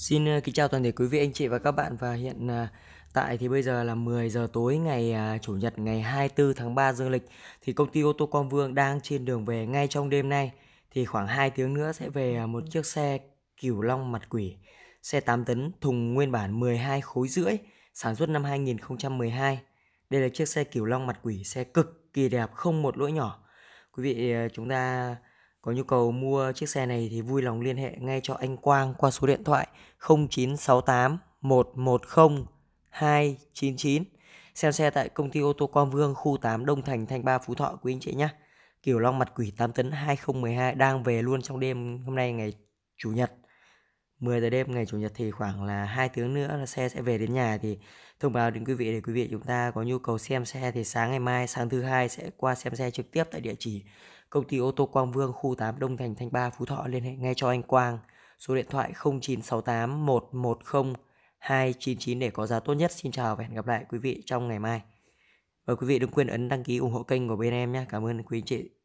Xin ờ, kính chào toàn thể quý vị anh chị và các bạn và hiện à, tại thì bây giờ là 10 giờ tối ngày à, chủ nhật ngày 24 tháng 3 dương lịch thì công ty ô tô Quang Vương đang trên đường về ngay trong đêm nay thì khoảng 2 tiếng nữa sẽ về à, một chiếc xe Cửu Long mặt quỷ xe 8 tấn thùng nguyên bản 12 khối rưỡi sản xuất năm 2012. Đây là chiếc xe Cửu Long mặt quỷ xe cực kỳ đẹp không một lỗi nhỏ. Quý vị ờ, chúng ta có nhu cầu mua chiếc xe này thì vui lòng liên hệ ngay cho anh Quang qua số điện thoại 0968 110 299. Xem xe tại công ty ô tô Quang Vương khu 8 Đông Thành Thanh Ba Phú Thọ quý anh chị nhé. Kiểu Long Mặt Quỷ 8 tấn 2012 đang về luôn trong đêm hôm nay ngày Chủ nhật. 10 giờ đêm ngày Chủ nhật thì khoảng là hai tiếng nữa là xe sẽ về đến nhà thì thông báo đến quý vị để quý vị chúng ta có nhu cầu xem xe thì sáng ngày mai sáng thứ hai sẽ qua xem xe trực tiếp tại địa chỉ công ty ô tô Quang Vương khu 8 Đông Thành Thanh Ba Phú Thọ liên hệ ngay cho anh Quang. Số điện thoại 0968 110 299 để có giá tốt nhất. Xin chào và hẹn gặp lại quý vị trong ngày mai. Và quý vị đừng quên ấn đăng ký ủng hộ kênh của bên em nhé. Cảm ơn quý chị.